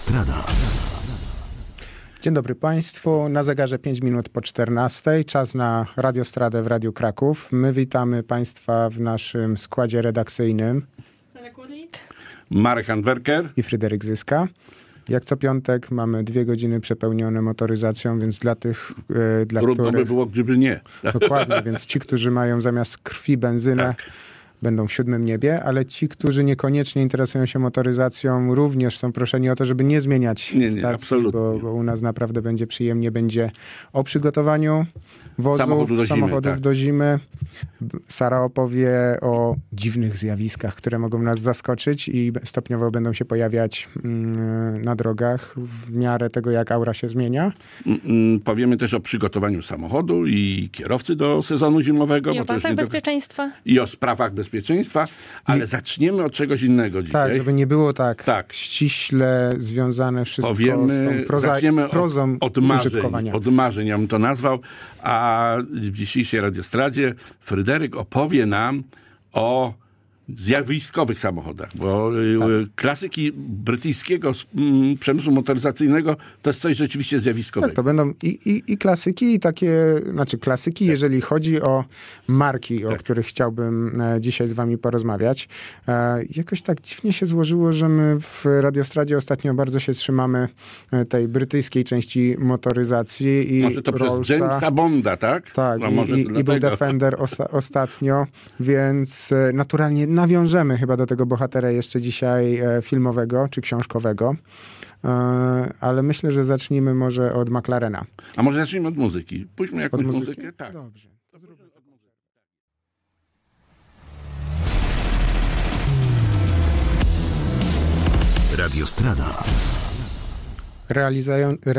Autostrada. Dzień dobry Państwu. Na zegarze 5 minut po 14. Czas na Radiostradę w Radiu Kraków. My witamy Państwa w naszym składzie redakcyjnym. Marek Handwerker i Fryderyk Zyska. Jak co piątek mamy dwie godziny przepełnione motoryzacją, więc dla tych, yy, dla których... by było, gdyby nie. Dokładnie, więc ci, którzy mają zamiast krwi benzynę, tak będą w siódmym niebie, ale ci, którzy niekoniecznie interesują się motoryzacją, również są proszeni o to, żeby nie zmieniać nie, nie, stacji, bo, bo, u nas naprawdę będzie przyjemnie, będzie o przygotowaniu wozów, do zimy, samochodów tak. do zimy. Sara opowie o dziwnych zjawiskach, które mogą nas zaskoczyć i stopniowo będą się pojawiać mm, na drogach w miarę tego, jak aura się zmienia. Mm, mm, powiemy też o przygotowaniu samochodu i kierowcy do sezonu zimowego. I o sprawach bezpieczeństwa. Do... I o sprawach bezpieczeństwa, ale I... zaczniemy od czegoś innego tak, dzisiaj. Tak, żeby nie było tak, tak. ściśle związane wszystko Powiemy, z tą proza... prozą od, od marzeń, użytkowania. Od marzeń, ja bym to nazwał, a a w dzisiejszej radiostradzie Fryderyk opowie nam o zjawiskowych samochodach, bo y, tak. Y, klasyki brytyjskiego mm, przemysłu motoryzacyjnego to jest coś rzeczywiście zjawiskowego. Tak, to będą i, i, i klasyki, i takie, znaczy klasyki, tak. jeżeli chodzi o marki, tak. o których chciałbym e, dzisiaj z wami porozmawiać. E, jakoś tak dziwnie się złożyło, że my w Radiostradzie ostatnio bardzo się trzymamy e, tej brytyjskiej części motoryzacji i Może to Rollsa. przez Jamesa Bonda, tak? Tak, no, i, i, i był Defender osa, ostatnio, więc naturalnie nawiążemy chyba do tego bohatera jeszcze dzisiaj e, filmowego czy książkowego. E, ale myślę, że zacznijmy może od McLarena. A może zacznijmy od muzyki. Pójdźmy jakąś muzyki? muzykę. Tak. Dobrze. Radio Strada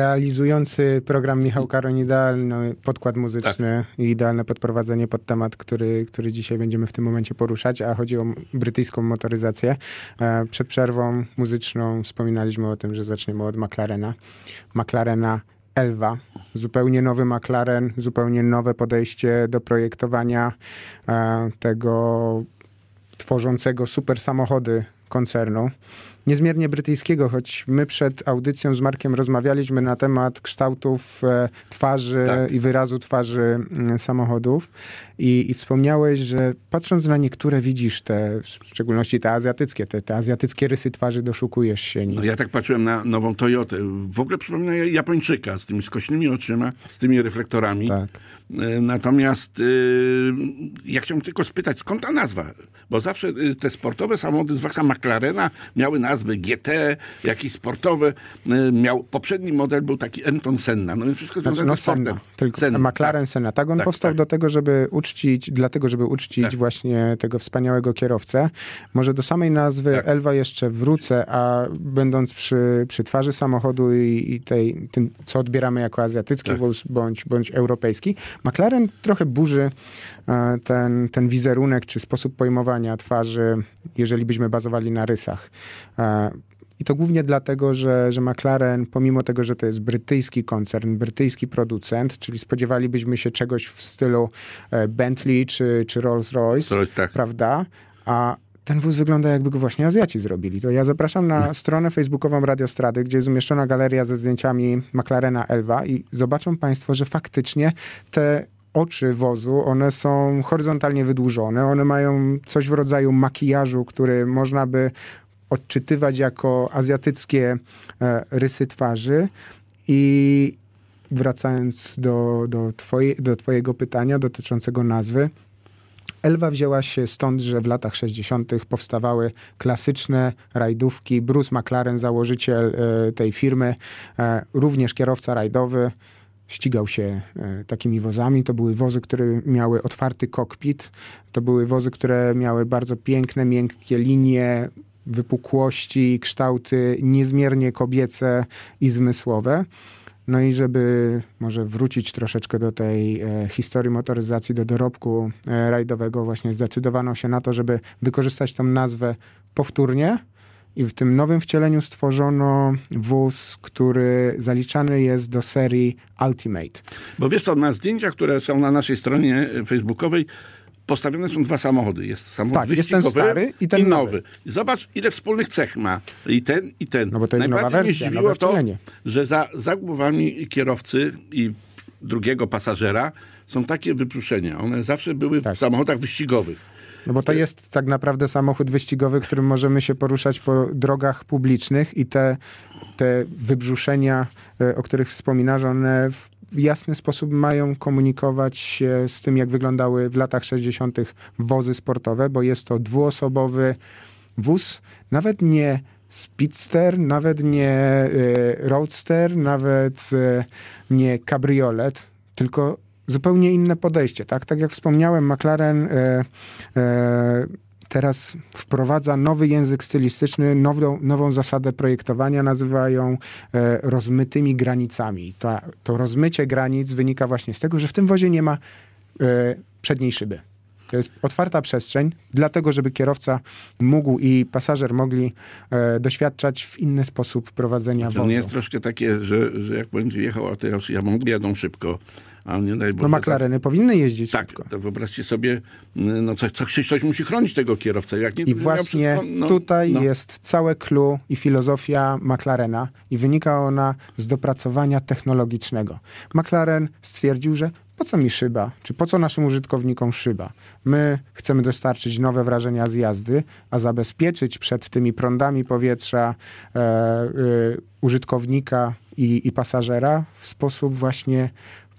realizujący program Michał Karon idealny podkład muzyczny tak. i idealne podprowadzenie pod temat, który, który dzisiaj będziemy w tym momencie poruszać, a chodzi o brytyjską motoryzację. E, przed przerwą muzyczną wspominaliśmy o tym, że zaczniemy od McLarena. McLarena Elva, zupełnie nowy McLaren, zupełnie nowe podejście do projektowania e, tego tworzącego super samochody koncernu niezmiernie brytyjskiego, choć my przed audycją z Markiem rozmawialiśmy na temat kształtów e, twarzy tak. i wyrazu twarzy mm, samochodów I, i wspomniałeś, że patrząc na niektóre widzisz te, w szczególności te azjatyckie, te, te azjatyckie rysy twarzy doszukujesz się. No, Ja tak patrzyłem na nową Toyotę. W ogóle przypomina Japończyka z tymi skośnymi oczyma, z tymi reflektorami. Tak. E, natomiast y, ja chciałem tylko spytać, skąd ta nazwa? Bo zawsze y, te sportowe samochody, zwłaszcza McLarena, miały nazwy GT, jakieś sportowe. E, miał, poprzedni model był taki Enton Senna. No i wszystko znaczy, związane znaczy, no, Senna, tylko Senna, McLaren tak. Senna. Tak, on tak, powstał tak. do tego, żeby uczcić, dlatego, żeby uczcić tak. właśnie tego wspaniałego kierowcę. Może do samej nazwy tak. Elwa jeszcze wrócę, a będąc przy, przy twarzy samochodu i, i tej, tym, co odbieramy jako azjatycki tak. wóz bądź, bądź europejski, McLaren trochę burzy e, ten, ten wizerunek czy sposób pojmowania twarzy, jeżeli byśmy bazowali na rysach. E, I to głównie dlatego, że, że McLaren, pomimo tego, że to jest brytyjski koncern, brytyjski producent, czyli spodziewalibyśmy się czegoś w stylu e, Bentley czy, czy Rolls-Royce, tak. prawda? A ten wóz wygląda jakby go właśnie Azjaci zrobili. To ja zapraszam na mm. stronę facebookową Radiostrady, gdzie jest umieszczona galeria ze zdjęciami McLarena Elva i zobaczą Państwo, że faktycznie te oczy wozu, one są horyzontalnie wydłużone, one mają coś w rodzaju makijażu, który można by odczytywać jako azjatyckie e, rysy twarzy i wracając do, do, twoje, do twojego pytania dotyczącego nazwy, Elwa wzięła się stąd, że w latach 60. powstawały klasyczne rajdówki. Bruce McLaren, założyciel e, tej firmy, e, również kierowca rajdowy, ścigał się e, takimi wozami. To były wozy, które miały otwarty kokpit. To były wozy, które miały bardzo piękne, miękkie linie, wypukłości, kształty niezmiernie kobiece i zmysłowe. No i żeby może wrócić troszeczkę do tej e, historii motoryzacji, do dorobku e, rajdowego, właśnie zdecydowano się na to, żeby wykorzystać tą nazwę powtórnie. I w tym nowym wcieleniu stworzono wóz, który zaliczany jest do serii Ultimate. Bo wiesz co, na zdjęcia, które są na naszej stronie e, facebookowej, postawione są dwa samochody. Jest samochód tak, wyścigowy jest ten stary i ten i nowy. nowy. Zobacz, ile wspólnych cech ma i ten, i ten. No bo to jest nowa wersja, mnie to, że za, za głowami kierowcy i drugiego pasażera są takie wypruszenia. One zawsze były tak. w samochodach wyścigowych. No bo to e- jest tak naprawdę samochód wyścigowy, którym możemy się poruszać po drogach publicznych i te, te wybrzuszenia, e, o których wspominasz, one w w jasny sposób mają komunikować się z tym, jak wyglądały w latach 60. wozy sportowe, bo jest to dwuosobowy wóz, nawet nie speedster, nawet nie y, roadster, nawet y, nie kabriolet, tylko zupełnie inne podejście, tak? Tak jak wspomniałem, McLaren y, teraz wprowadza nowy język stylistyczny, nową, nową zasadę projektowania, nazywają e, rozmytymi granicami. To, to rozmycie granic wynika właśnie z tego, że w tym wozie nie ma e, przedniej szyby. To jest otwarta przestrzeń, dlatego żeby kierowca mógł i pasażer mogli e, doświadczać w inny sposób prowadzenia znaczy, no wozu. To nie jest troszkę takie, że, że jak będzie jechał, a teraz ja mam jadą szybko, a nie daj Boże, no McLareny tak. powinny jeździć tak, szybko. Tak, wyobraźcie sobie, mm, no co, coś, coś musi chronić tego kierowcę. Jak nie, I właśnie no, tutaj no. jest całe clue i filozofia McLarena i wynika ona z dopracowania technologicznego. McLaren stwierdził, że po co mi szyba, czy po co naszym użytkownikom szyba? My chcemy dostarczyć nowe wrażenia z jazdy, a zabezpieczyć przed tymi prądami powietrza e, e użytkownika i, i, pasażera w sposób właśnie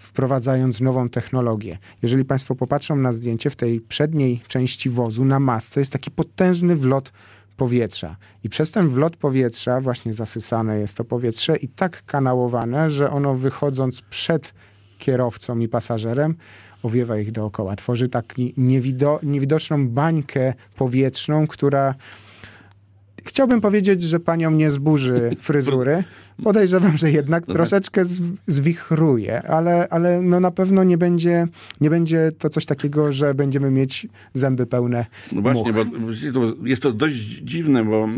wprowadzając nową technologię. Jeżeli Państwo popatrzą na zdjęcie, w tej przedniej części wozu na masce jest taki potężny wlot powietrza. I przez ten wlot powietrza właśnie zasysane jest to powietrze i tak kanałowane, że ono wychodząc przed kierowcą i pasażerem owiewa ich dookoła. Tworzy taką niewido niewidoczną bańkę powietrzną, która Chciałbym powiedzieć, że panią nie zburzy fryzury. Podejrzewam, że jednak mhm. troszeczkę zwichruje, ale, ale no na pewno nie będzie, nie będzie to coś takiego, że będziemy mieć zęby pełne. No właśnie, much. bo jest to dość dziwne, bo e,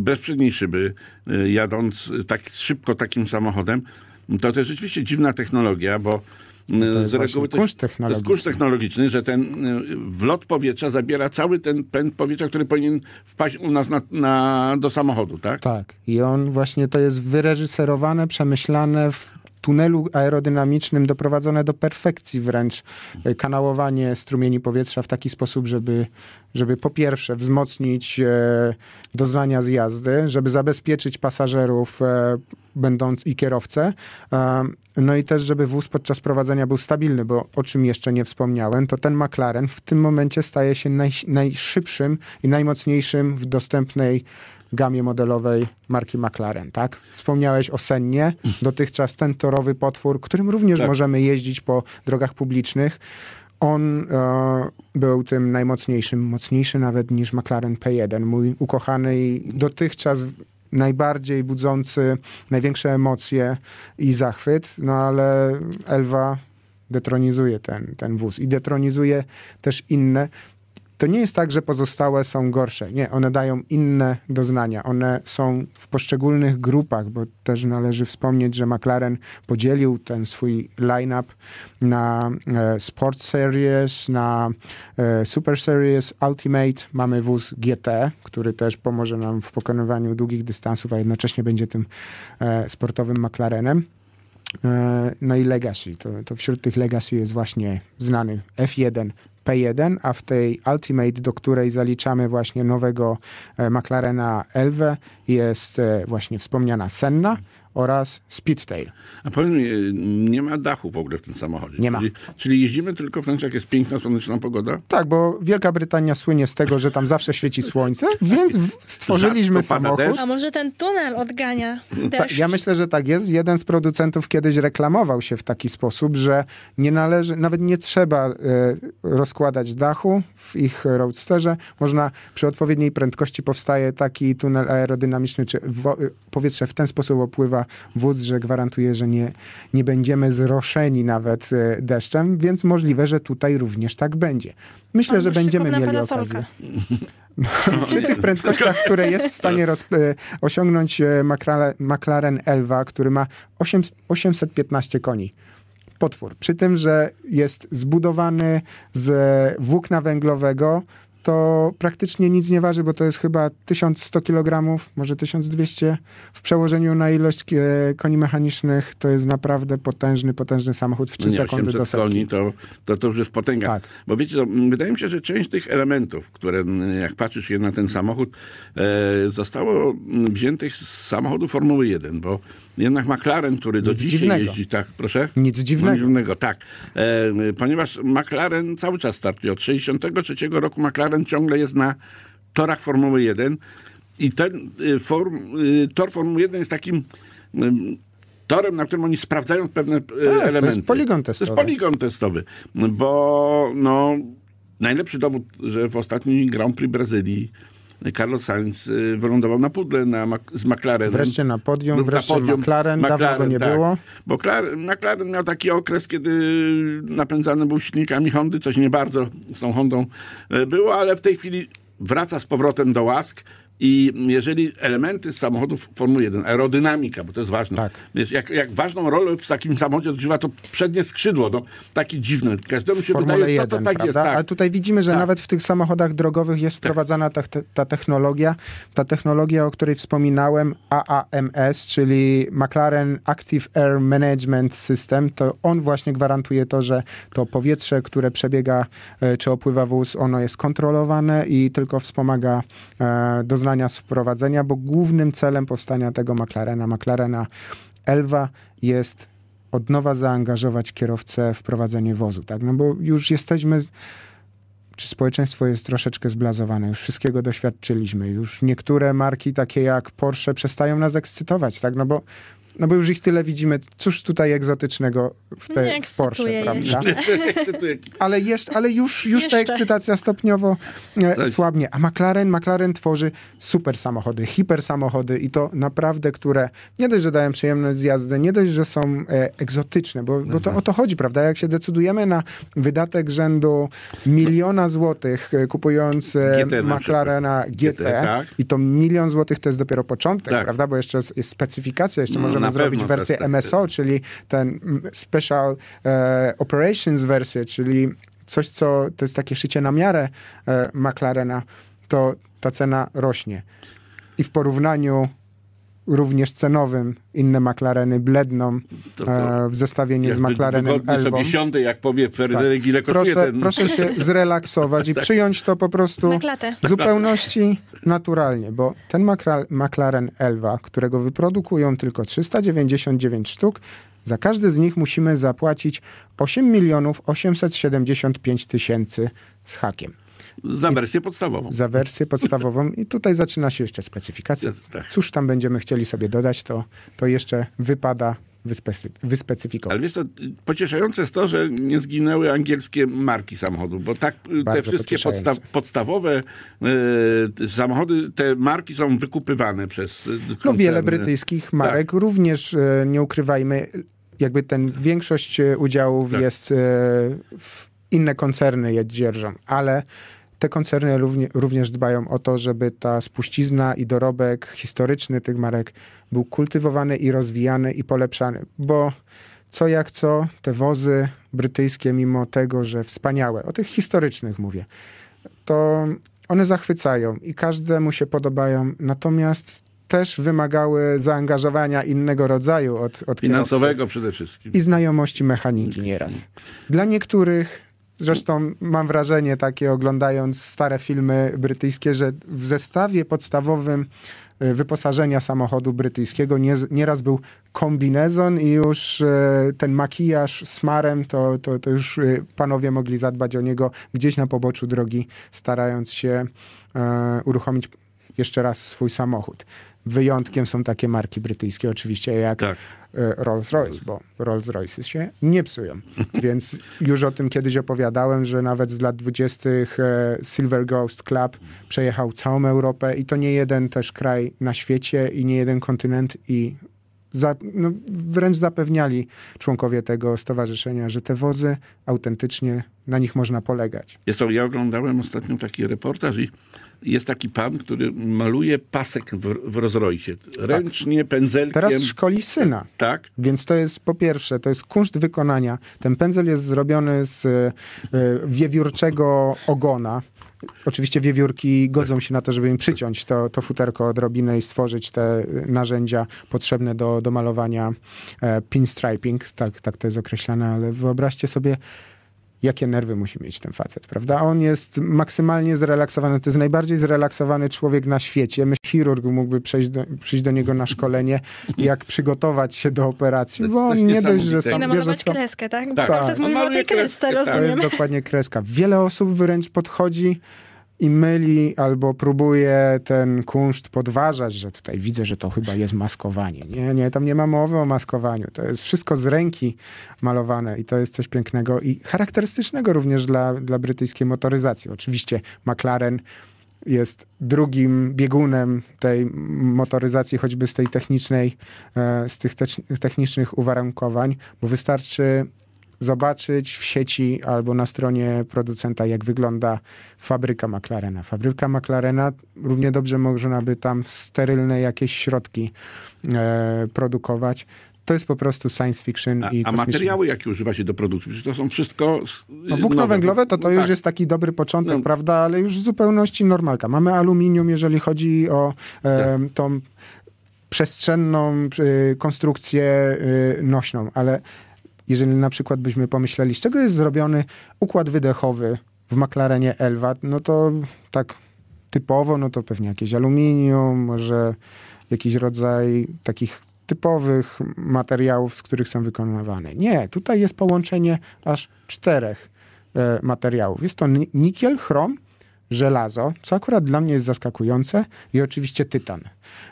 bez przedniej szyby, e, jadąc tak szybko takim samochodem, to to jest rzeczywiście dziwna technologia, bo no, z reguły to jest, Kurs technologiczny, że ten y, wlot powietrza zabiera cały ten pęd powietrza, który powinien wpaść u nas na, na, do samochodu, tak? Tak. I on właśnie to jest wyreżyserowane, przemyślane w tunelu aerodynamicznym doprowadzone do perfekcji wręcz y, kanałowanie strumieni powietrza w taki sposób, żeby żeby po pierwsze wzmocnić e, doznania z jazdy, żeby zabezpieczyć pasażerów e, będąc i kierowcę, e, no i też, żeby wóz podczas prowadzenia był stabilny, bo o czym jeszcze nie wspomniałem, to ten McLaren w tym momencie staje się naj, najszybszym i najmocniejszym w dostępnej gamie modelowej marki McLaren, tak? Wspomniałeś o Sennie, mhm. dotychczas ten torowy potwór, którym również tak. możemy jeździć po drogach publicznych. On e, był tym najmocniejszym, mocniejszy nawet niż McLaren P1, mój ukochany i dotychczas najbardziej budzący największe emocje i zachwyt, no ale Elwa detronizuje ten, ten wóz i detronizuje też inne to nie jest tak, że pozostałe są gorsze. Nie, one dają inne doznania. One są w poszczególnych grupach, bo też należy wspomnieć, że McLaren podzielił ten swój line-up na e, Sport Series, na e, Super Series, Ultimate. Mamy wóz GT, który też pomoże nam w pokonywaniu długich dystansów, a jednocześnie będzie tym e, sportowym McLarenem. E, no i Legacy. To, to wśród tych Legacy jest właśnie znany F1, P1, a w tej Ultimate, do której zaliczamy właśnie nowego e, McLarena Elve, jest e, właśnie wspomniana Senna oraz Speedtail. A powiem, e, nie ma dachu w ogóle w tym samochodzie. Nie ma. Czyli, czyli jeździmy tylko wręcz jak jest piękna, słoneczna pogoda? Tak, bo Wielka Brytania słynie z tego, że tam zawsze świeci słońce, więc stworzyliśmy samochód. Deszcz. A może ten tunel odgania deszcz? ja myślę, że tak jest. Jeden z producentów kiedyś reklamował się w taki sposób, że nie należy, nawet nie trzeba y, rozkładać dachu w ich roadsterze. Można przy odpowiedniej prędkości powstaje taki tunel aerodynamiczny, czy e, powietrze w ten sposób opływa wóz, że gwarantuje, że nie, nie będziemy zroszeni nawet e, deszczem, więc możliwe, że tutaj również tak będzie. Myślę, że będziemy mieli okazję. przy tych prędkościach, które jest w stanie roz, e, osiągnąć e, McLaren Elva, który ma 8, 815 koni potwór. Przy tym, że jest zbudowany z włókna węglowego, to praktycznie nic nie waży, bo to jest chyba 1100 kg, może 1200. W przełożeniu na ilość e, koni mechanicznych to jest naprawdę potężny, potężny samochód w 3 nie, sekundy do setki. koni to, to, to już jest potęga. Tak. Bo wiecie, to, wydaje mi się, że część tych elementów, które jak patrzysz je na ten samochód, e, zostało wziętych z samochodu Formuły 1, bo jednak McLaren, który do Nic dzisiaj dziwnego. jeździ, tak, proszę? Nic no, dziwnego. Nic dziwnego, tak. E, ponieważ McLaren cały czas startuje. Od 1963 roku McLaren ciągle jest na torach Formuły 1 i ten y, form, y, tor Formuły 1 jest takim y, torem, na którym oni sprawdzają pewne tak, elementy. To jest poligon testowy. To jest poligon testowy, bo no, najlepszy dowód, że w ostatnim Grand Prix Brazylii Carlos Sainz y, wylądował na pudle na, z McLarenem. Wreszcie na podium, wreszcie na podium. McLaren, McLaren, dawno go nie tak. było. Bo McLaren miał taki okres, kiedy napędzany był silnikami Hondy, coś nie bardzo z tą Hondą y, było, ale w tej chwili wraca z powrotem do łask. I jeżeli elementy samochodów Formuły 1, aerodynamika, bo to jest ważne. Tak. Wiesz, jak, jak, ważną rolę w takim samochodzie odgrywa to przednie skrzydło, no, takie dziwne. Każdemu się Formule wydaje, 1, co to tak prawda? jest. Tak. Ale tutaj widzimy, że tak. nawet w tych samochodach drogowych jest tak. wprowadzana ta, ta, technologia, ta technologia, o której wspominałem, AAMS, czyli McLaren Active Air Management System, to on właśnie gwarantuje to, że to powietrze, które przebiega e, czy opływa wóz, ono jest kontrolowane i tylko wspomaga e, uznania z wprowadzenia, bo głównym celem powstania tego McLarena, McLarena Elva jest od nowa zaangażować kierowcę w prowadzenie wozu, tak? No bo już jesteśmy czy społeczeństwo jest troszeczkę zblazowane, już wszystkiego doświadczyliśmy, już niektóre marki takie jak Porsche przestają nas ekscytować, tak, no bo no bo już ich tyle widzimy. Cóż tutaj egzotycznego w, te, nie w Porsche, prawda? ale, jeszcze, ale już, już ta ekscytacja stopniowo e, słabnie. A McLaren, McLaren tworzy super samochody, hiper samochody i to naprawdę, które nie dość, że dają przyjemność z jazdy, nie dość, że są e, egzotyczne, bo, bo to mhm. o to chodzi, prawda? Jak się decydujemy na wydatek rzędu miliona złotych e, kupując e, e McLarena GT, GT tak? i to milion złotych to jest dopiero początek, tak. prawda? Bo jeszcze jest, jest specyfikacja, jeszcze no, możemy można zrobić wersję MSO, czyli ten Special e, Operations wersję, czyli coś, co to jest takie szycie na miarę e, McLarena, to ta cena rośnie. I w porównaniu również cenowym inne McLareny bledną to, e, to e, w zestawieniu z McLarenem Elwą. jak powie Fryderyk, tak. ile proszę, ten... proszę się zrelaksować i tak. przyjąć to po prostu w zupełności naturalnie, bo ten McLaren Elwa, którego wyprodukują tylko 399 sztuk, za każdy z nich musimy zapłacić 8 milionów 875 tysięcy z hakiem. Za wersję podstawową. Za wersję podstawową i tutaj zaczyna się jeszcze specyfikacja. Tak. Cóż tam będziemy chcieli sobie dodać, to, to jeszcze wypada wyspecyfikować. Ale wiesz to pocieszające jest to, że nie zginęły angielskie marki samochodów, bo tak Bardzo te wszystkie podsta podstawowe y, samochody, te marki są wykupywane przez koncerny. No wiele brytyjskich tak. marek tak. również, y, nie ukrywajmy, jakby ten większość e, udziałów tak. jest y, w inne koncerny je dzierżą, ale te koncerny również dbają o to, żeby ta spuścizna i dorobek historyczny tych marek był kultywowany i rozwijany i polepszany, bo co jak co te wozy brytyjskie, mimo tego, że wspaniałe, o tych historycznych mówię, to one zachwycają i każdemu się podobają, natomiast też wymagały zaangażowania innego rodzaju od, od Finansowego przede wszystkim. I znajomości mechaniki nieraz. Dla niektórych Zresztą mam wrażenie takie, oglądając stare filmy brytyjskie, że w zestawie podstawowym y, wyposażenia samochodu brytyjskiego nie, nieraz był kombinezon i już y, ten makijaż smarem, to, to, to już y, panowie mogli zadbać o niego gdzieś na poboczu drogi, starając się uruchomić jeszcze raz swój samochód. Wyjątkiem są takie marki brytyjskie oczywiście jak tak. E, Rolls-Royce, bo Rolls-Royce się nie psują. Więc już o tym kiedyś opowiadałem, że nawet z lat 20. E, Silver Ghost Club przejechał całą Europę i to nie jeden też kraj na świecie i nie jeden kontynent i za, no, wręcz zapewniali członkowie tego stowarzyszenia, że te wozy autentycznie na nich można polegać. Jest to, ja oglądałem ostatnio taki reportaż i jest taki pan, który maluje pasek w, w rozrojcie. Tak. Ręcznie, tak. pędzelkiem. Teraz szkoli syna. Tak. Więc to jest po pierwsze, to jest kunszt wykonania. Ten pędzel jest zrobiony z e, wiewiórczego ogona. Oczywiście wiewiórki godzą się na to, żeby im przyciąć to, to futerko odrobinę i stworzyć te narzędzia potrzebne do, do malowania e, pinstriping, tak, tak to jest określane, ale wyobraźcie sobie jakie nerwy musi mieć ten facet, prawda? On jest maksymalnie zrelaksowany, to jest najbardziej zrelaksowany człowiek na świecie. Myślę, chirurg mógłby przejść do, przyjść do niego na szkolenie, jak przygotować się do operacji, bo on nie dość, że sam... I sam... kreskę, tak? Tak. tak. tak. czas mówimy o tej kresce, kreskę, To jest dokładnie kreska. Wiele osób wręcz podchodzi i myli albo próbuje ten kunszt podważać, że tutaj widzę, że to chyba jest maskowanie. Nie, nie, tam nie ma mowy o maskowaniu. To jest wszystko z ręki malowane i to jest coś pięknego i charakterystycznego również dla, dla brytyjskiej motoryzacji. Oczywiście McLaren jest drugim biegunem tej motoryzacji, choćby z tej technicznej, e, z tych technicznych uwarunkowań, bo wystarczy zobaczyć w sieci albo na stronie producenta, jak wygląda fabryka McLarena. Fabryka McLarena równie dobrze można by tam sterylne jakieś środki e, produkować. To jest po prostu science fiction a, i materiały, jakie używa się do produkcji, to są wszystko... No, włókno nowe. węglowe to to no, już tak. jest taki dobry początek, no. prawda, ale już w zupełności normalka. Mamy aluminium, jeżeli chodzi o e, tak. tą przestrzenną e, konstrukcję e, nośną, ale jeżeli na przykład byśmy pomyśleli, z czego jest zrobiony układ wydechowy w McLarenie Elva, no to tak typowo, no to pewnie jakieś aluminium, może jakiś rodzaj takich typowych materiałów, z których są wykonywane. Nie, tutaj jest połączenie aż czterech e, materiałów. Jest to nikiel, chrom, żelazo, co akurat dla mnie jest zaskakujące, i oczywiście tytan.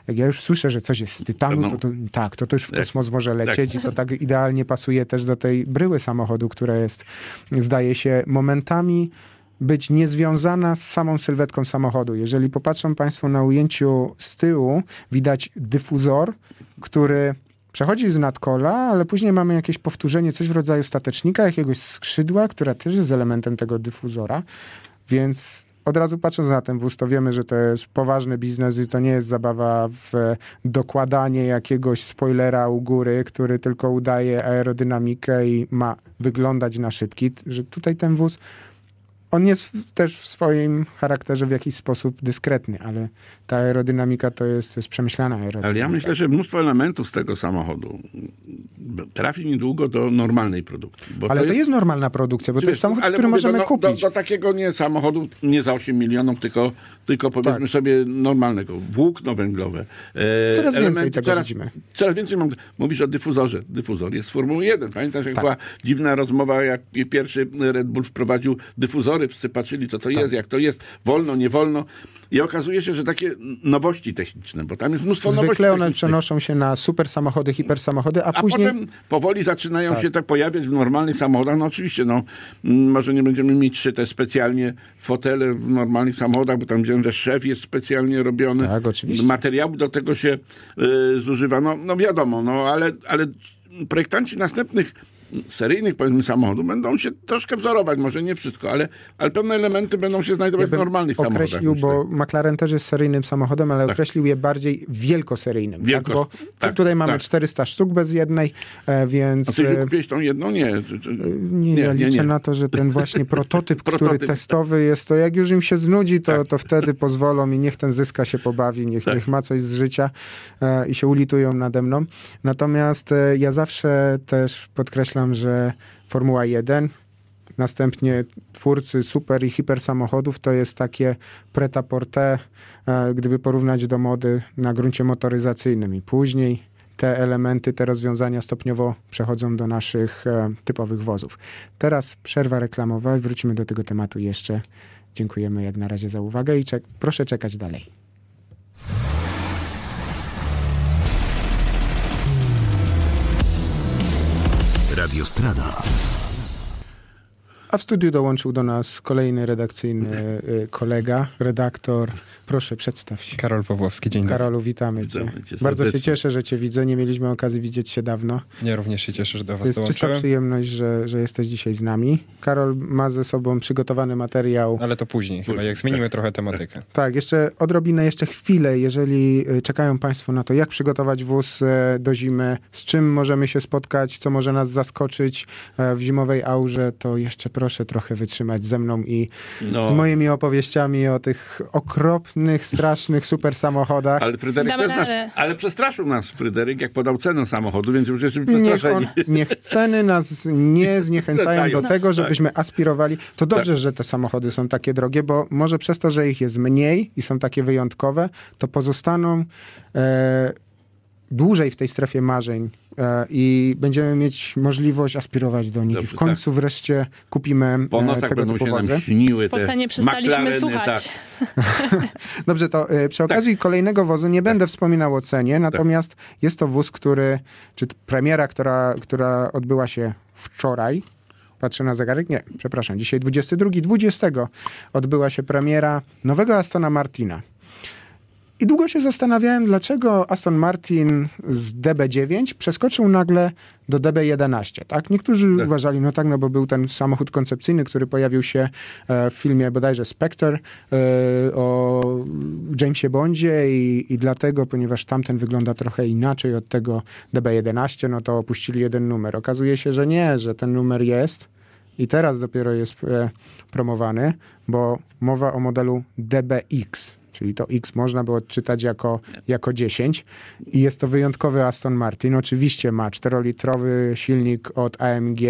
Jak ja już słyszę, że coś jest z tytanu, no, no. to, to, tak, to to już w tak. kosmos może tak. lecieć i to tak idealnie pasuje też do tej bryły samochodu, która jest, zdaje się, momentami być niezwiązana z samą sylwetką samochodu. Jeżeli popatrzą Państwo na ujęciu z tyłu, widać dyfuzor, który przechodzi z nadkola, ale później mamy jakieś powtórzenie, coś w rodzaju statecznika, jakiegoś skrzydła, która też jest elementem tego dyfuzora, więc od razu patrząc na ten wóz, to wiemy, że to jest poważny biznes i to nie jest zabawa w dokładanie jakiegoś spoilera u góry, który tylko udaje aerodynamikę i ma wyglądać na szybki, że tutaj ten wóz on jest też w swoim charakterze w jakiś sposób dyskretny, ale ta aerodynamika to jest, to jest przemyślana aerodynamika. Ale ja myślę, że mnóstwo elementów z tego samochodu trafi niedługo do normalnej produkcji. ale to jest... jest, normalna produkcja, bo Wiesz, to jest samochód, który możemy do, no, no, kupić. Do, do, takiego nie samochodu, nie za 8 milionów, tylko, tylko powiedzmy tak. sobie normalnego. Włókno węglowe. E, coraz więcej tego coraz, widzimy. Coraz więcej mam. Mówisz o dyfuzorze. Dyfuzor jest z Formuły 1. Pamiętasz, jak tak. była dziwna rozmowa, jak pierwszy Red Bull wprowadził dyfuzory pory, wszyscy patrzyli, co to tak. jest, jak to jest, wolno, nie wolno. I okazuje się, że takie nowości techniczne, bo tam jest mnóstwo Zwykle nowości. Zwykle one przenoszą się na super samochody, hiper samochody, a, a później... potem powoli zaczynają tak. się tak pojawiać w normalnych samochodach. No oczywiście, no, mm, może nie będziemy mieć czy te specjalnie fotele w normalnych samochodach, bo tam wiem, że szef jest specjalnie robiony. Tak, oczywiście. Materiał do tego się y, zużywa. No, no wiadomo, no ale, ale projektanci następnych seryjnych powiedzmy samochodów będą się troszkę wzorować, może nie wszystko, ale, ale pewne elementy będą się znajdować ja w normalnych określił, samochodach. Określił, bo McLaren też jest seryjnym samochodem, ale tak. określił je bardziej wielkoseryjnym. Wielko... Tak? Bo tak, tutaj mamy 400 tak. sztuk bez jednej, e, więc... A ty się e, tą jedną? Nie. E, nie, nie ja liczę nie, nie. na to, że ten właśnie prototyp, prototyp, który tak. testowy jest, to jak już im się znudzi, to, tak. to wtedy pozwolą i niech ten zyska się pobawi, niech, niech ma coś z życia i się ulitują nade mną. Natomiast ja zawsze też podkreślam że Formuła 1, następnie twórcy super i hiper samochodów to jest takie pret porte, e, gdyby porównać do mody na gruncie motoryzacyjnym. I później te elementy, te rozwiązania stopniowo przechodzą do naszych e, typowych wozów. Teraz przerwa reklamowa i wrócimy do tego tematu jeszcze. Dziękujemy jak na razie za uwagę i czek proszę czekać dalej. Radiostrada. A w studiu dołączył do nas kolejny redakcyjny y, kolega, redaktor. Proszę, przedstaw się. Karol Pawłowski, dzień dobry. Karolu, witamy, witamy cię Bardzo się cieszę, że cię widzę. Nie mieliśmy okazji widzieć się dawno. Ja również się cieszę, że do was To jest dołączyłem. czysta przyjemność, że, że jesteś dzisiaj z nami. Karol ma ze sobą przygotowany materiał. No, ale to później chyba, jak zmienimy trochę tematykę. Tak, jeszcze odrobinę, jeszcze chwilę, jeżeli y, czekają państwo na to, jak przygotować wóz y, do zimy, z czym możemy się spotkać, co może nas zaskoczyć w zimowej aurze, to jeszcze proszę proszę trochę wytrzymać ze mną i no. z moimi opowieściami o tych okropnych, strasznych super samochodach. Ale Fryderyk też nas, ale przestraszył nas Fryderyk, jak podał cenę samochodu, więc już jesteśmy przestraszeni. Niech, on, niech ceny nas nie zniechęcają do tego, tak. żebyśmy aspirowali. To dobrze, tak. że te samochody są takie drogie, bo może przez to, że ich jest mniej i są takie wyjątkowe, to pozostaną e, dłużej w tej strefie marzeń e, i będziemy mieć możliwość aspirować do nich. Dobrze, I w końcu tak. wreszcie kupimy e, Po nocach tego będą się śniły te Po cenie przestaliśmy McLareny, słuchać. Tak. Dobrze, to e, przy tak. okazji tak. kolejnego wozu nie tak. będę wspominał o cenie, tak. natomiast jest to wóz, który, czy premiera, która, która odbyła się wczoraj, patrzę na zegarek, nie, przepraszam, dzisiaj 22, 20 odbyła się premiera nowego Astona Martina. I długo się zastanawiałem, dlaczego Aston Martin z DB9 przeskoczył nagle do DB11. Tak? Niektórzy tak. uważali, no tak, no bo był ten samochód koncepcyjny, który pojawił się e, w filmie bodajże Spectre e, o Jamesie Bondzie i, i dlatego, ponieważ tamten wygląda trochę inaczej od tego DB11, no to opuścili jeden numer. Okazuje się, że nie, że ten numer jest i teraz dopiero jest e, promowany, bo mowa o modelu DBX. Czyli to X można było odczytać jako, jako 10 i jest to wyjątkowy Aston Martin. Oczywiście ma 4-litrowy silnik od AMG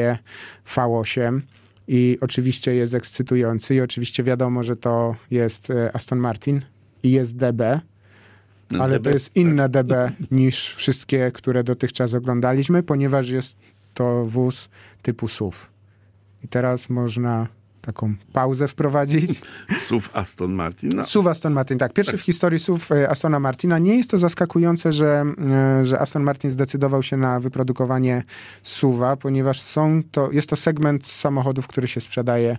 V8 i oczywiście jest ekscytujący i oczywiście wiadomo, że to jest e, Aston Martin i jest DB, no, ale DB, to jest inne tak. DB niż wszystkie, które dotychczas oglądaliśmy, ponieważ jest to wóz typu SUV. I teraz można taką pauzę wprowadzić. SUV Aston Martin. No. SUV Aston Martin, tak. Pierwszy tak. w historii SUV e, Astona Martina. Nie jest to zaskakujące, że, e, że Aston Martin zdecydował się na wyprodukowanie SUVa, ponieważ są to, jest to segment samochodów, który się sprzedaje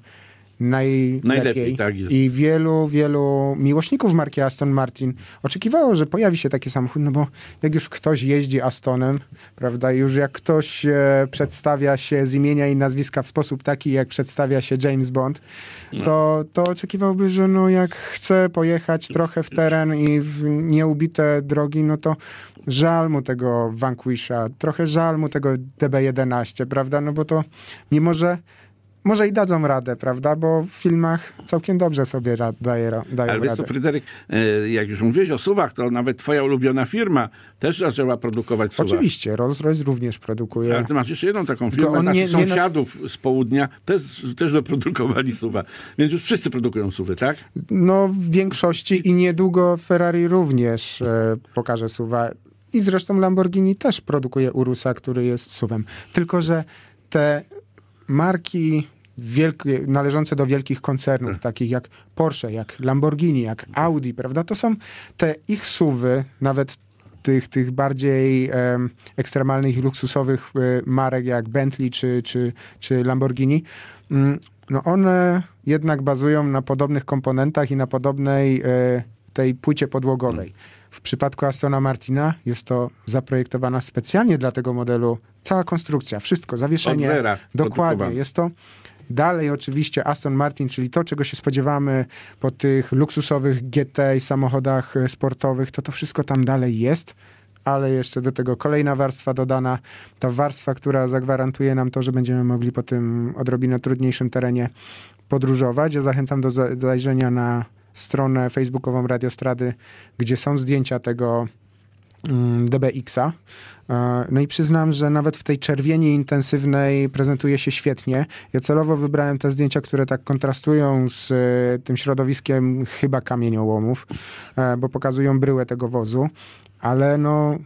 najlepiej. najlepiej tak I wielu, wielu miłośników marki Aston Martin oczekiwało, że pojawi się taki samochód, no bo jak już ktoś jeździ Astonem, prawda, już jak ktoś e, przedstawia się z imienia i nazwiska w sposób taki, jak przedstawia się James Bond, no. to, to oczekiwałby, że no jak chce pojechać trochę w teren i w nieubite drogi, no to żal mu tego Vanquisha, trochę żal mu tego DB11, prawda, no bo to mimo, że może i dadzą radę, prawda? Bo w filmach całkiem dobrze sobie rad, daje, dają Ale radę. Ale Fryderyk, e, jak już mówiłeś o suwach, to nawet twoja ulubiona firma też zaczęła produkować suwa. Oczywiście, Rolls-Royce również produkuje. Ale ty masz jeszcze jedną taką firmę, naszych nie, sąsiadów z południa też, też wyprodukowali suwa. Więc już wszyscy produkują suwy, tak? No w większości i niedługo Ferrari również e, pokaże suwa. I zresztą Lamborghini też produkuje Urusa, który jest suwem. Tylko, że te marki wielkie, należące do wielkich koncernów, hmm. takich jak Porsche, jak Lamborghini, jak Audi, prawda? To są te ich suwy, nawet tych, tych bardziej ekstremalnych i luksusowych e, marek jak Bentley czy, czy, czy Lamborghini, mm, no one jednak bazują na podobnych komponentach i na podobnej e, tej płycie podłogowej. Hmm. W przypadku Astona Martina jest to zaprojektowana specjalnie dla tego modelu cała konstrukcja, wszystko, zawieszenie. Od zera dokładnie. Jest to Dalej oczywiście Aston Martin, czyli to, czego się spodziewamy po tych luksusowych GT i samochodach e, sportowych, to to wszystko tam dalej jest ale jeszcze do tego kolejna warstwa dodana, to warstwa, która zagwarantuje nam to, że będziemy mogli po tym odrobinę trudniejszym terenie podróżować. Ja zachęcam do zajrzenia na stronę facebookową Radiostrady, gdzie są zdjęcia tego Mm, DBX-a. E, no i przyznam, że nawet w tej czerwieni intensywnej prezentuje się świetnie. Ja celowo wybrałem te zdjęcia, które tak kontrastują z e, tym środowiskiem chyba kamieniołomów, e, bo pokazują bryłę tego wozu, ale no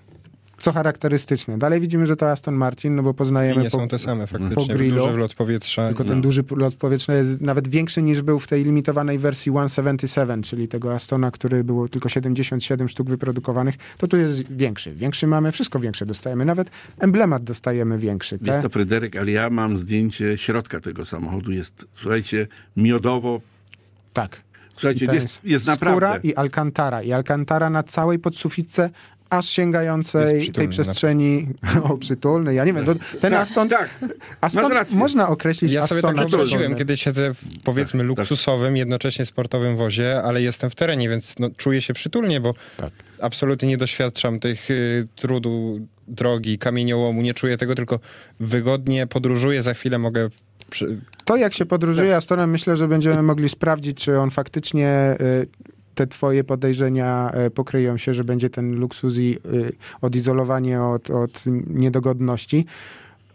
co charakterystyczne. Dalej widzimy, że to Aston Martin, no bo poznajemy nie po, są te same faktycznie, po grillu, duży lot powietrza. Tylko no. ten duży lot powietrza jest nawet większy niż był w tej limitowanej wersji 177, czyli tego Astona, który było tylko 77 sztuk wyprodukowanych, to tu jest większy. Większy mamy, wszystko większe dostajemy, nawet emblemat dostajemy większy. Te... Jest to tak? Fryderyk, ale ja mam zdjęcie środka tego samochodu, jest, słuchajcie, miodowo... Tak. Słuchajcie, jest, jest skóra naprawdę. i alcantara I alcantara na całej podsuficie aż sięgającej tej tak. przestrzeni o przytulny. Ja nie wiem, tak. ten tak, Aston, tak. Aston można określić Ja sobie Astona tak wyobraziłem, kiedy siedzę w powiedzmy tak, tak. luksusowym, tak. jednocześnie sportowym wozie, ale jestem w terenie, więc no, czuję się przytulnie, bo absolutnie nie doświadczam tych y, trudu drogi, kamieniołomu, nie czuję tego, tylko wygodnie podróżuję, za chwilę mogę przy... To, jak się podróżuje Astonem, myślę, że będziemy mogli sprawdzić, czy on faktycznie, y, te twoje podejrzenia e, pokryją się, że będzie ten luksus i e, odizolowanie od, od niedogodności,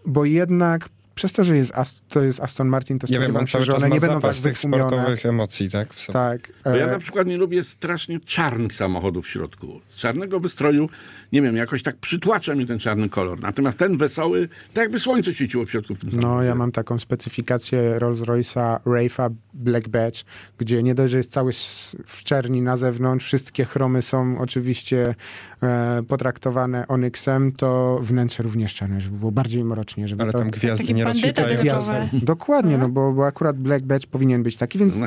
bo jednak przez to, że jest to jest Aston Martin, to spodziewam ja się, że one nie będą tak tych sportowych emocji, tak? tak e, Ja na przykład nie lubię strasznie czarnych samochodów w środku. czarnego wystroju, nie wiem, jakoś tak przytłacza mi ten czarny kolor. Natomiast ten wesoły, tak jakby słońce świeciło w środku. W tym no, ja mam taką specyfikację Rolls-Royce'a, Wraitha, Black Badge, gdzie nie dość, że jest cały w czerni na zewnątrz, wszystkie chromy są oczywiście E, potraktowane Onyxem, to wnętrze również czarne, żeby było bardziej mrocznie. Żeby Ale tam gwiazdy nie rozświetlają. Dokładnie, no. no bo, bo akurat Black Badge powinien być taki, więc no,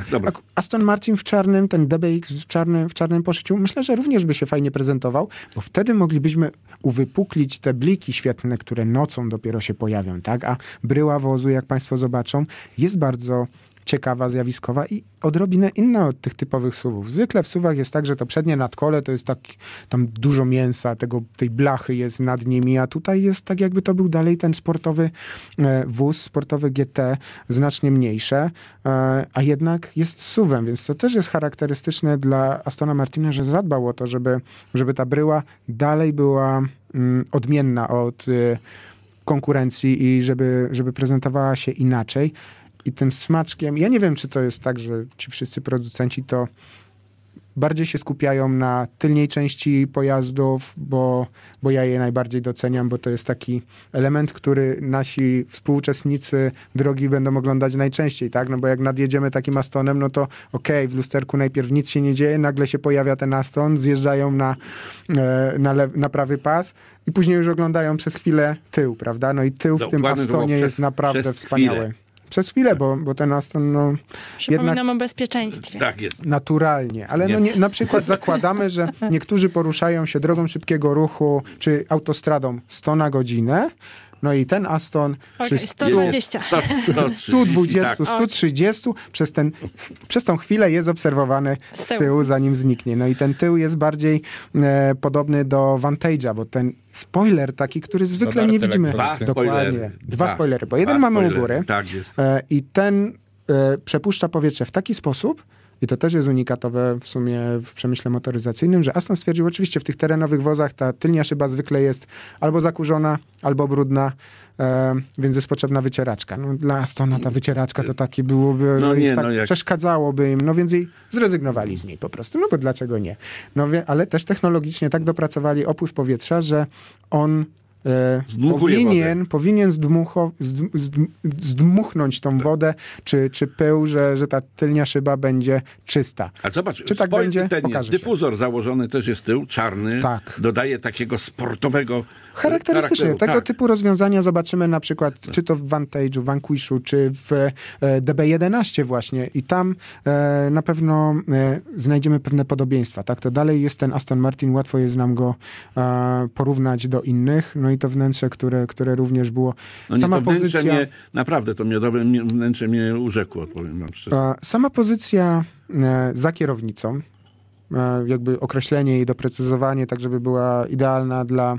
Aston Martin w czarnym, ten DBX w czarnym, w czarnym poszyciu, myślę, że również by się fajnie prezentował, bo wtedy moglibyśmy uwypuklić te bliki świetne, które nocą dopiero się pojawią, tak? A bryła wozu, jak państwo zobaczą, jest bardzo ciekawa, zjawiskowa i odrobinę inna od tych typowych suwów. Zwykle w suwach jest tak, że to przednie nadkole to jest tak, tam dużo mięsa, tego, tej blachy jest nad nimi, a tutaj jest tak jakby to był dalej ten sportowy e, wóz, sportowy GT, znacznie mniejsze, e, a jednak jest suwem, więc to też jest charakterystyczne dla Astona Martina, że zadbał o to, żeby, żeby ta bryła dalej była mm, odmienna od y, konkurencji i żeby, żeby prezentowała się inaczej i tym smaczkiem. Ja nie wiem, czy to jest tak, że ci wszyscy producenci to bardziej się skupiają na tylniej części pojazdów, bo, bo ja je najbardziej doceniam, bo to jest taki element, który nasi współuczestnicy drogi będą oglądać najczęściej, tak? No bo jak nadjedziemy takim Astonem, no to okej, okay, w lusterku najpierw nic się nie dzieje, nagle się pojawia ten Aston, zjeżdżają na, e, na, lew, na prawy pas i później już oglądają przez chwilę tył, prawda? No i tył w tym Astonie jest naprawdę wspaniały. Chwilę przez chwilę, bo, bo ten Aston no, Przypominam jednak... o bezpieczeństwie. Tak jest. Naturalnie, ale no nie. No, nie, na przykład zakładamy, że niektórzy poruszają się drogą szybkiego ruchu czy autostradą 100 na godzinę, no i ten Aston okay, przy 120. 120, 130 przez, ten, przez tą chwilę jest obserwowany z tyłu, zanim zniknie. No i ten tył jest bardziej e, podobny do Vantage'a, bo ten spoiler taki, który no zwykle nie tak widzimy. Dwa Dokładnie. Spoilery. Dwa, spoilery, bo jeden Dwa mamy spoilery. u góry tak, e, i ten e, przepuszcza powietrze w taki sposób, i to też jest unikatowe w sumie w przemyśle motoryzacyjnym, że Aston stwierdził, oczywiście w tych terenowych wozach ta tylnia szyba zwykle jest albo zakurzona, albo brudna, e, więc jest potrzebna wycieraczka. No, dla Astona ta wycieraczka to taki byłoby, no, że nie, tak no, jak... przeszkadzałoby im, no więc i zrezygnowali z niej po prostu, no bo dlaczego nie? No, ale też technologicznie tak dopracowali opływ powietrza, że on E, powinien, powinien zdmucho, zdm, zdmuchnąć tą tak. wodę czy, czy pył, że, że ta tylnia szyba będzie czysta. A zobacz, czy tak będzie? Ten dyfuzor założony też jest tył, czarny. Tak. Dodaje takiego sportowego Charakterystycznie. Tego tak. typu rozwiązania zobaczymy na przykład, tak. czy to w Vantage'u, Vanquishu, czy w e, DB11 właśnie i tam e, na pewno e, znajdziemy pewne podobieństwa, tak? To dalej jest ten Aston Martin, łatwo jest nam go e, porównać do innych, no i to wnętrze, które, które również było... No nie, Sama pozycja... Mnie, naprawdę, to miodowe wnętrze mnie urzekło, powiem wam szczerze. Sama pozycja e, za kierownicą, E, jakby określenie i doprecyzowanie, tak żeby była idealna dla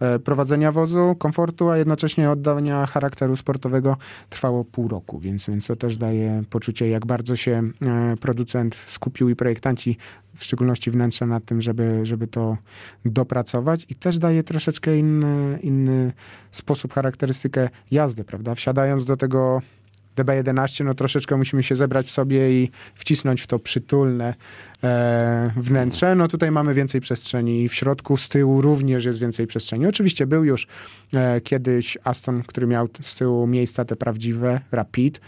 e, prowadzenia wozu, komfortu, a jednocześnie oddania charakteru sportowego trwało pół roku, więc, więc to też daje poczucie, jak bardzo się e, producent skupił i projektanci, w szczególności wnętrza, nad tym, żeby, żeby to dopracować i też daje troszeczkę inny, inny sposób, charakterystykę jazdy, prawda? Wsiadając do tego DB11, no troszeczkę musimy się zebrać w sobie i wcisnąć w to przytulne e, wnętrze. No tutaj mamy więcej przestrzeni i w środku, z tyłu również jest więcej przestrzeni. Oczywiście był już e, kiedyś Aston, który miał z tyłu miejsca te prawdziwe, Rapid,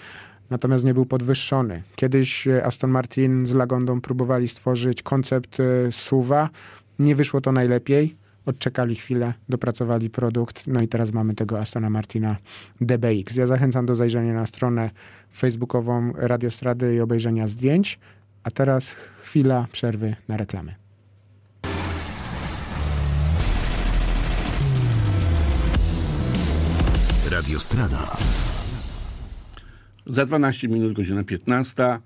natomiast nie był podwyższony. Kiedyś e, Aston Martin z Lagondą próbowali stworzyć koncept e, suwa, nie wyszło to najlepiej odczekali chwilę, dopracowali produkt, no i teraz mamy tego Astona Martina DBX. Ja zachęcam do zajrzenia na stronę facebookową Radiostrady i obejrzenia zdjęć, a teraz chwila przerwy na reklamy. Radiostrada. Za 12 minut, godzina 15.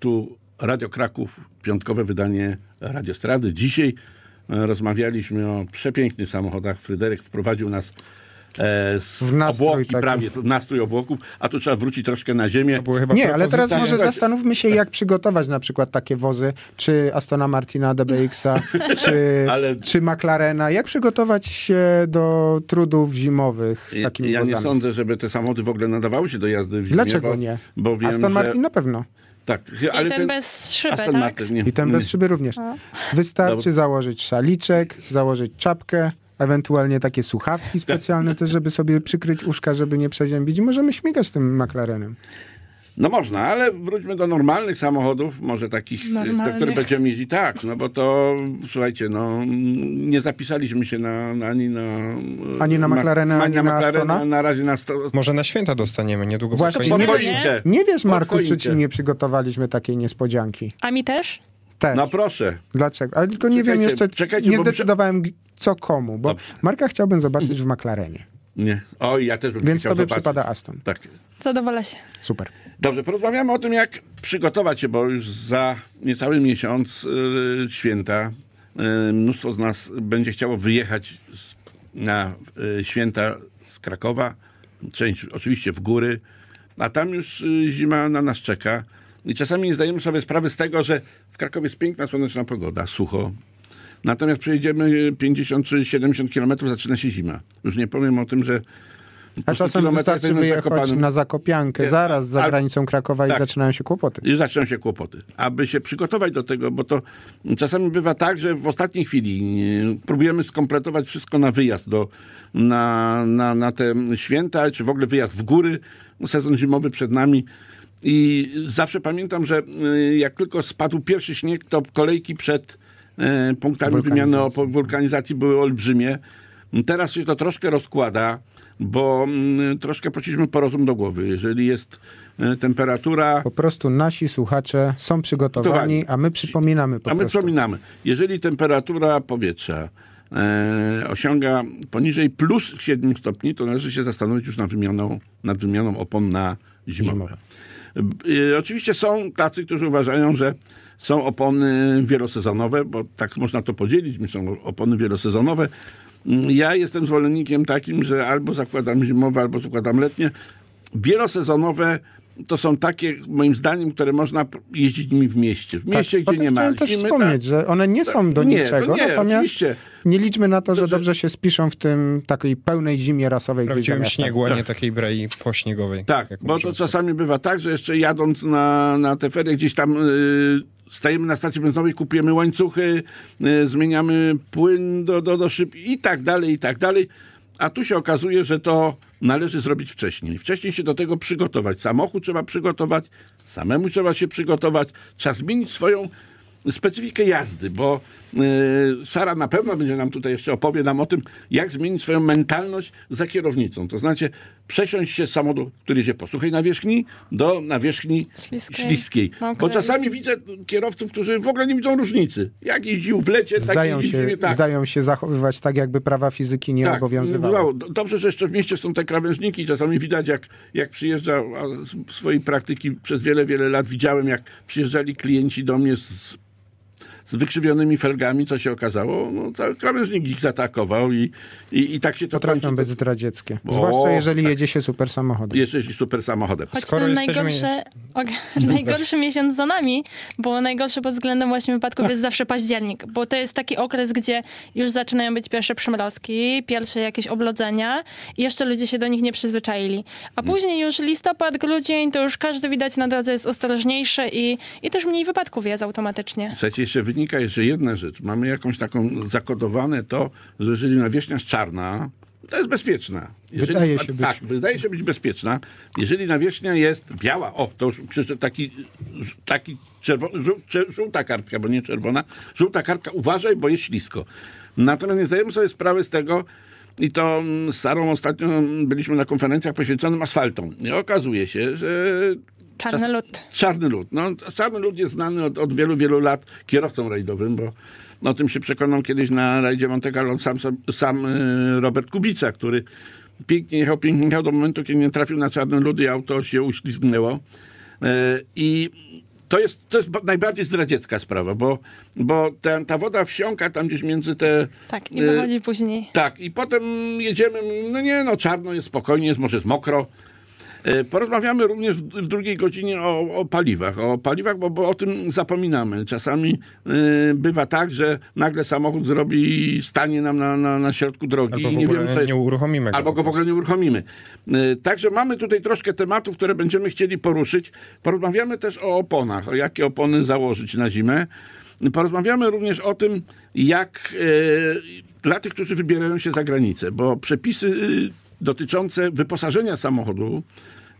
Tu Radio Kraków, piątkowe wydanie Radiostrady. Dzisiaj rozmawialiśmy o przepięknych samochodach. Fryderyk wprowadził nas e, z w nastrój obłoki taki. prawie, w nastrój obłoków, a tu trzeba wrócić troszkę na ziemię. Nie, ale teraz może tak. zastanówmy się, tak. jak przygotować na przykład takie wozy, czy Astona Martina DBX-a, czy, ale... czy McLarena. Jak przygotować się do trudów zimowych z takimi ja, ja wozami? Ja nie sądzę, żeby te samochody w ogóle nadawały się do jazdy w zimie. Dlaczego bo, nie? Bo wiem, Aston Martin że... na pewno. Tak, ale I ten, ten bez szyby, Aston tak? Martin, nie. I ten bez szyby również. A. No. Wystarczy Dobra. założyć szaliczek, założyć czapkę, ewentualnie takie słuchawki tak. specjalne też, żeby sobie przykryć uszka, żeby nie przeziębić. Możemy śmigać z tym McLarenem. No można, ale wróćmy do normalnych samochodów, może takich, do e, które będziemy jeździć. Tak, no bo to, słuchajcie, no nie zapisaliśmy się na, na ani na... Ani na McLarena, ma, ani na, na na, na razie na... Sto... Może na święta dostaniemy niedługo. Właśnie, nie, nie, nie wiesz Marku, czy ci nie przygotowaliśmy takiej niespodzianki. A mi też? Też. No proszę. Dlaczego? Ale tylko nie wiem jeszcze, czekajcie, nie zdecydowałem co komu, bo Dobrze. Marka chciałbym zobaczyć w McLarenie. Nie. Oj, ja też bym Więc tobie zobaczyć. przypada Aston. Tak. Zadowolę się. Super. Dobrze, porozmawiamy o tym, jak przygotować się, bo już za niecały miesiąc yy, święta yy, mnóstwo z nas będzie chciało wyjechać z, na yy, święta z Krakowa, część oczywiście w góry, a tam już y, zima na nas czeka. I czasami nie zdajemy sobie sprawy z tego, że w Krakowie jest piękna słoneczna pogoda, sucho. Natomiast przejedziemy 50 czy 70 kilometrów, zaczyna się zima. Już nie powiem o tym, że a czasem wystarczy wyjechać na Zakopiankę, zaraz za a, granicą Krakowa tak, i zaczynają się kłopoty. I zaczynają się kłopoty. Aby się przygotować do tego, bo to czasami bywa tak, że w ostatniej chwili e, próbujemy skompletować wszystko na wyjazd do, na, na, na te święta, czy w ogóle wyjazd w góry, sezon zimowy przed nami. I zawsze pamiętam, że e, jak tylko spadł pierwszy śnieg, to kolejki przed e, punktami wymiany o wulkanizacji były olbrzymie. Teraz się to troszkę rozkłada, bo mm, troszkę prosiliśmy po rozum do głowy. Jeżeli jest e, temperatura... Po prostu nasi słuchacze są przygotowani, a my przypominamy po A my prostu. przypominamy. Jeżeli temperatura powietrza e, osiąga poniżej plus 7 stopni, to należy się zastanowić już nad wymianą, nad wymianą opon na zimowe. zimowe. E, oczywiście są tacy, którzy uważają, że są opony wielosezonowe, bo tak można to podzielić. Są opony wielosezonowe, ja jestem zwolennikiem takim, że albo zakładam zimowe, albo zakładam letnie. Wielosezonowe to są takie, moim zdaniem, które można jeździć nimi w mieście. W tak, mieście, tak, gdzie nie ma. Chciałem też wspomnieć, tak, że one nie są do tak, nie, niczego, nie, natomiast oczywiście. nie liczmy na to, że dobrze się spiszą w tym takiej pełnej zimie rasowej. Prawdziwym śniegu, a tak. nie takiej brei pośniegowej. Tak, bo to czasami bywa tak, że jeszcze jadąc na, na te ferie gdzieś tam... Yy, stajemy na stacji benzynowej, kupujemy łańcuchy, y, zmieniamy płyn do, do, do szyb i tak dalej, i tak dalej. A tu się okazuje, że to należy zrobić wcześniej. Wcześniej się do tego przygotować. Samochód trzeba przygotować, samemu trzeba się przygotować, trzeba zmienić swoją specyfikę jazdy, bo e, Sara na pewno będzie nam tutaj jeszcze opowie nam o tym, jak zmienić swoją mentalność za kierownicą. To znaczy przesiąść się z samochodu, który idzie po suchej nawierzchni, do nawierzchni śliskiej. śliskiej. Bo czasami widzę kierowców, którzy w ogóle nie widzą różnicy. Jak jeździł w lecie, tak zdają się, tak. Zdają się zachowywać tak, jakby prawa fizyki nie tak, obowiązywały. No, dobrze, że jeszcze w mieście są te krawężniki. Czasami widać, jak, jak przyjeżdża, a z swojej praktyki przez wiele, wiele lat widziałem, jak przyjeżdżali klienci do mnie z z wykrzywionymi felgami, co się okazało, no, to krawężnik ich zaatakował i, i, i tak się to Potrafią kończy. być zdradzieckie. O, Zwłaszcza jeżeli tak. jedzie się super samochodem. Jedzie się super samochodem. Choć Skoro ten najgorszy, najgorszy miesiąc za nami, bo najgorszy pod względem właśnie wypadków jest zawsze październik, bo to jest taki okres, gdzie już zaczynają być pierwsze przymrozki, pierwsze jakieś oblodzenia i jeszcze ludzie się do nich nie przyzwyczaili. A mm. później już listopad, grudzień, to już każdy widać na drodze jest ostrożniejszy i, i też mniej wypadków jest automatycznie. Przecież jeszcze wynik wynika jeszcze jedna rzecz. Mamy jakąś taką zakodowane to, że jeżeli jest czarna, to jest bezpieczna. Jeżeli, wydaje się być. Tak, wydaje się być bezpieczna. Jeżeli nawierzchnia jest biała, o, to już taki, taki czerwony, żół, żółta kartka, bo nie czerwona, żółta kartka, uważaj, bo jest ślisko. Natomiast nie zdajemy sobie sprawy z tego, i to mm, z Sarą ostatnio mm, byliśmy na konferencjach poświęconym asfaltom. I okazuje się, że Czarny lód. Czarny lód. No, czarny lód jest znany od, od wielu, wielu lat kierowcom rajdowym, bo no, o tym się przekonał kiedyś na rajdzie Monte Carlo sam, sam y, Robert Kubica, który pięknie jechał, pięknie jechał do momentu, kiedy nie trafił na czarny lód i auto się uślizgnęło. E, I to jest, to jest najbardziej zdradziecka sprawa, bo, bo ta, ta woda wsiąka tam gdzieś między te... Tak, i y, wychodzi później. Tak, i potem jedziemy, no nie, no czarno jest, spokojnie jest, może jest mokro, E, porozmawiamy również w drugiej godzinie o, o paliwach. O paliwach, bo, bo, o tym zapominamy. Czasami e, bywa tak, że nagle samochód zrobi stanie nam na, na, na środku drogi Albo i nie wiemy, co jest. nie uruchomimy Albo go w ogóle nie uruchomimy. E, także mamy tutaj troszkę tematów, które będziemy chcieli poruszyć. Porozmawiamy też o oponach, o jakie opony założyć na zimę. Porozmawiamy również o tym, jak dla tych, którzy wybierają się za granicę, bo przepisy dotyczące wyposażenia samochodu.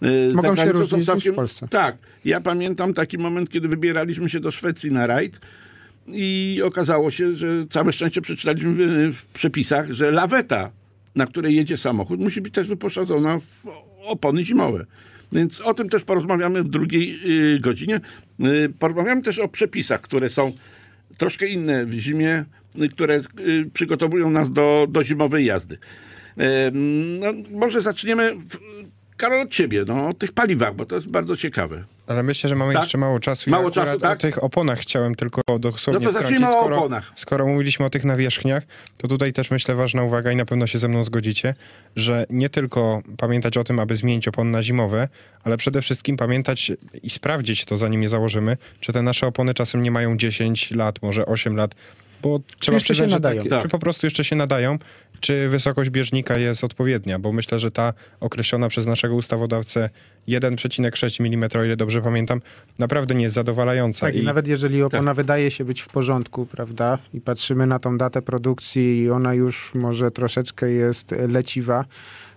E, Mogą się różnić całkiem, w Polsce. Tak. Ja pamiętam taki moment, kiedy wybieraliśmy się do Szwecji na rajd i okazało się, że całe szczęście przeczytaliśmy w, w przepisach, że laweta, na której jedzie samochód, musi być też wyposażona w opony zimowe. Więc o tym też porozmawiamy w drugiej y, godzinie. Y, porozmawiamy też o przepisach, które są troszkę inne w zimie, y, które y, przygotowują nas do, do zimowej jazdy. No, może zaczniemy, w, Karol, od ciebie, no, o tych paliwach, bo to jest bardzo ciekawe. Ale myślę, że mamy tak? jeszcze mało czasu. Mało ja czasu, tak? O tych oponach chciałem tylko dosłownie no to zacznijmy Skoro, o oponach. skoro mówiliśmy o tych nawierzchniach, to tutaj też myślę ważna uwaga i na pewno się ze mną zgodzicie, że nie tylko pamiętać o tym, aby zmienić opony na zimowe, ale przede wszystkim pamiętać i sprawdzić to, zanim je założymy, czy te nasze opony czasem nie mają 10 lat, może 8 lat, bo trzeba przyznać, że tak, tak. czy po prostu jeszcze się nadają czy wysokość bieżnika jest odpowiednia, bo myślę, że ta określona przez naszego ustawodawcę 1,6 mm, o ile dobrze pamiętam, naprawdę nie jest zadowalająca. Tak, i, i nawet jeżeli opona tak. wydaje się być w porządku, prawda, i patrzymy na tą datę produkcji i ona już może troszeczkę jest leciwa,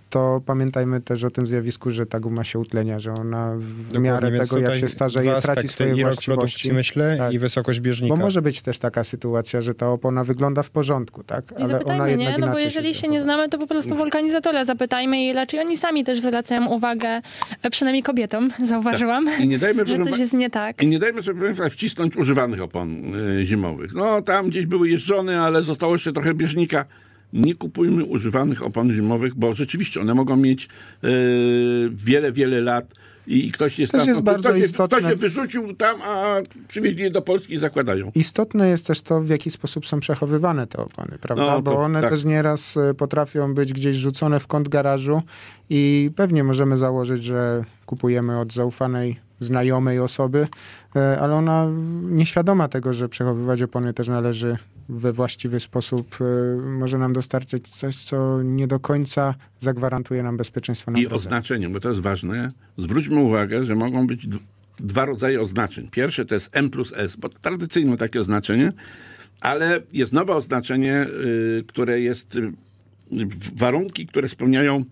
to pamiętajmy też o tym zjawisku, że ta guma się utlenia, że ona w Dokładnie, miarę tego, jak się starzeje, traci swoje właściwości. myślę tak. i wysokość bieżnika. Bo może być też taka sytuacja, że ta opona wygląda w porządku, tak? I Ale zapytajmy, ona nie? No bo jeżeli się, się nie znamy, to po prostu wulkanizatora zapytajmy i raczej oni sami też zwracają uwagę, e, przynajmniej kobietom, zauważyłam, tak. I nie dajmy, że coś jest nie tak. I nie dajmy sobie Państwa wcisnąć używanych opon e, zimowych. No tam gdzieś były jeżdżone, ale zostało jeszcze trochę bieżnika nie kupujmy używanych opon zimowych, bo rzeczywiście one mogą mieć yy, wiele, wiele lat i ktoś jest, też tam, jest no, bardzo ktoś, istotne. ktoś się wyrzucił tam, a przywieźli je do Polski i zakładają. Istotne jest też to, w jaki sposób są przechowywane te opony, prawda? No, to, Bo one tak. też nieraz e, potrafią być gdzieś rzucone w kąt garażu i pewnie możemy założyć, że kupujemy od zaufanej znajomej osoby, e, ale ona nieświadoma tego, że przechowywać opony też należy we właściwy sposób, e, może nam dostarczyć coś, co nie do końca zagwarantuje nam bezpieczeństwo na I drodze. oznaczenie, bo to jest ważne. Zwróćmy uwagę, że mogą być dwa rodzaje oznaczeń. Pierwsze to jest M plus S, bo tradycyjne takie oznaczenie, ale jest nowe oznaczenie, y, które jest y, warunki, które spełniają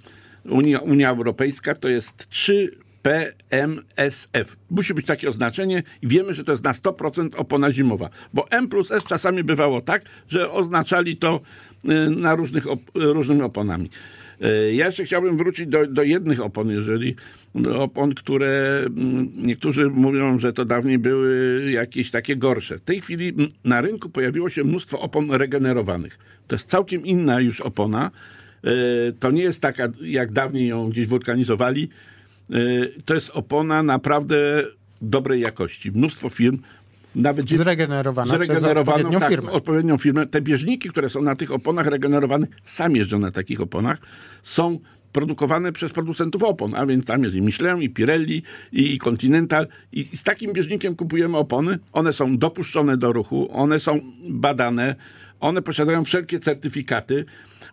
Unia, Unia Europejska, to jest trzy PMSF. Musi być takie oznaczenie i wiemy, że to jest na 100% opona zimowa. Bo M plus S czasami bywało tak, że oznaczali to y, na różnych op y, różnymi oponami. Y, ja jeszcze chciałbym wrócić do, do jednych opon, jeżeli opon, które mm, niektórzy mówią, że to dawniej były jakieś takie gorsze. W tej chwili mm, na rynku pojawiło się mnóstwo opon regenerowanych. To jest całkiem inna już opona. To nie jest taka, jak dawniej ją gdzieś wulkanizowali, Y, to jest opona naprawdę dobrej jakości. Mnóstwo firm nawet zregenerowana, zregenerowaną odpowiednią, tak, firmę. odpowiednią firmę. Te bieżniki, które są na tych oponach regenerowane, sam jeżdżą na takich oponach, są produkowane przez producentów opon, a więc tam jest i Michelin, i Pirelli, i, Continental. I z takim bieżnikiem kupujemy opony. One są dopuszczone do ruchu, one są badane, one posiadają wszelkie certyfikaty.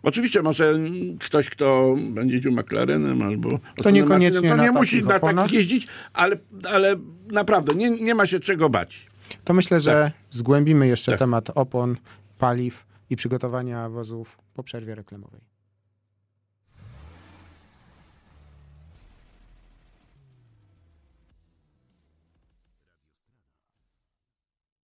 Oczywiście może ktoś, kto będzie jeździł McLarenem albo... To niekoniecznie to nie musi na tak jeździć, ale, ale naprawdę nie, nie ma się czego bać. To myślę, że tak. zgłębimy jeszcze tak. temat opon, paliw i przygotowania wozów po przerwie reklamowej.